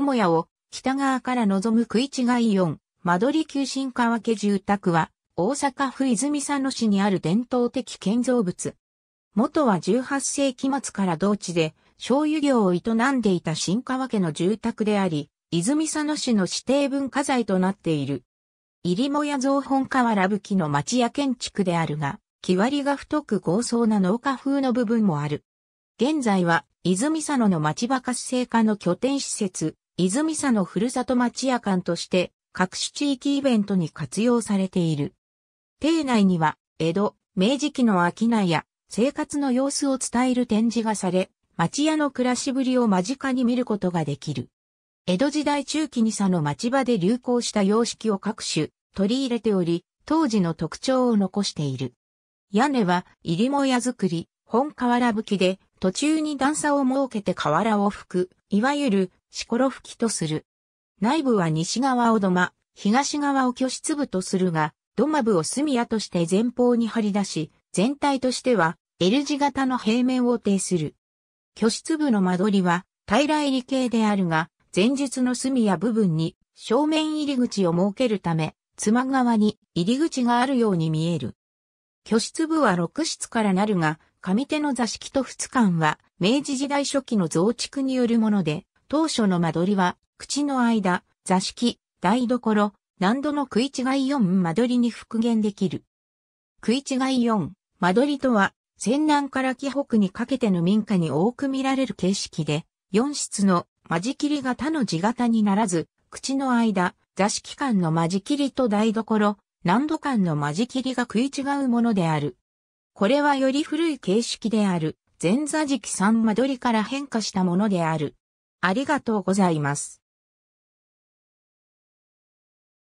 母屋を北側から望む食い違い4、間取り急新川家住宅は、大阪府泉佐野市にある伝統的建造物。元は18世紀末から同地で、醤油業を営んでいた新川家の住宅であり、泉佐野市の指定文化財となっている。入母や造本川ラブキの町屋建築であるが、木割りが太く豪壮な農家風の部分もある。現在は、泉佐野の町場活性化の拠点施設、泉佐のふるさと町屋館として各種地域イベントに活用されている。邸内には、江戸、明治期の商いや生活の様子を伝える展示がされ、町屋の暮らしぶりを間近に見ることができる。江戸時代中期に佐の町場で流行した様式を各種取り入れており、当時の特徴を残している。屋根は入りも屋作り、本瓦吹きで、途中に段差を設けて瓦を吹く、いわゆるシコロ吹きとする。内部は西側を土間、東側を居室部とするが、土間部を隅屋として前方に張り出し、全体としては L 字型の平面を呈する。居室部の間取りは平入り系であるが、前述の隅や部分に正面入り口を設けるため、妻側に入り口があるように見える。居室部は6室からなるが、上手の座敷と2間は明治時代初期の増築によるもので、当初の間取りは、口の間、座敷、台所、難度の食い違い4間取りに復元できる。食い違い4間取りとは、戦南から紀北にかけての民家に多く見られる形式で、4室の間仕切りが他の字型にならず、口の間、座敷間の間仕切りと台所、難度間の間仕切りが食い違うものである。これはより古い形式である、前座敷三間取りから変化したものである。ありがとうございます。